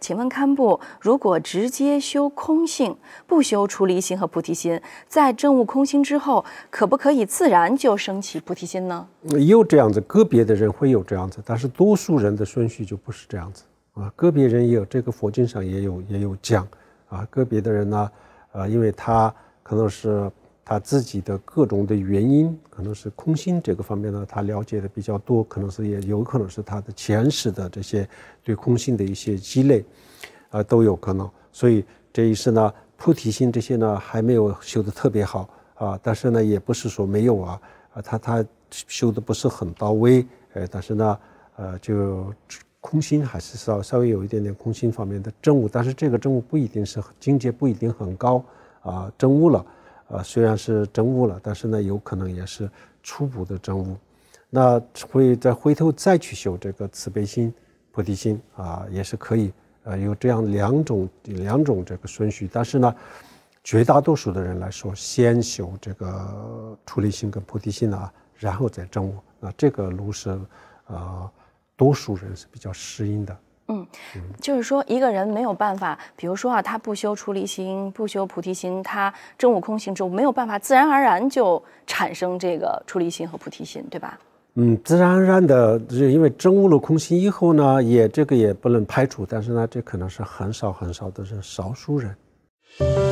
请问堪布，如果直接修空性，不修出离心和菩提心，在证悟空性之后，可不可以自然就升起菩提心呢？有这样子，个别的人会有这样子，但是多数人的顺序就不是这样子啊。个别人也有，这个佛经上也有，也有讲啊。个别的人呢，呃，因为他可能是。他自己的各种的原因，可能是空心这个方面呢，他了解的比较多，可能是也有可能是他的前世的这些对空心的一些积累，啊都有可能。所以这一世呢，菩提心这些呢还没有修得特别好啊，但是呢也不是说没有啊，啊他他修的不是很到位，呃但是呢呃就空心还是稍稍微有一点点空心方面的证悟，但是这个证悟不一定是境界不一定很高啊证悟了。啊，虽然是真悟了，但是呢，有可能也是初步的真悟，那会再回头再去修这个慈悲心、菩提心啊，也是可以。呃，有这样两种两种这个顺序，但是呢，绝大多数的人来说，先修这个出离心跟菩提心啊，然后再证悟，那这个路是，呃，多数人是比较适应的。嗯，就是说一个人没有办法，比如说啊，他不修出离心，不修菩提心，他真悟空性之后没有办法自然而然就产生这个出离心和菩提心，对吧？嗯，自然而然的，就因为真悟了空性以后呢，也这个也不能排除，但是呢，这可能是很少很少的是少数人。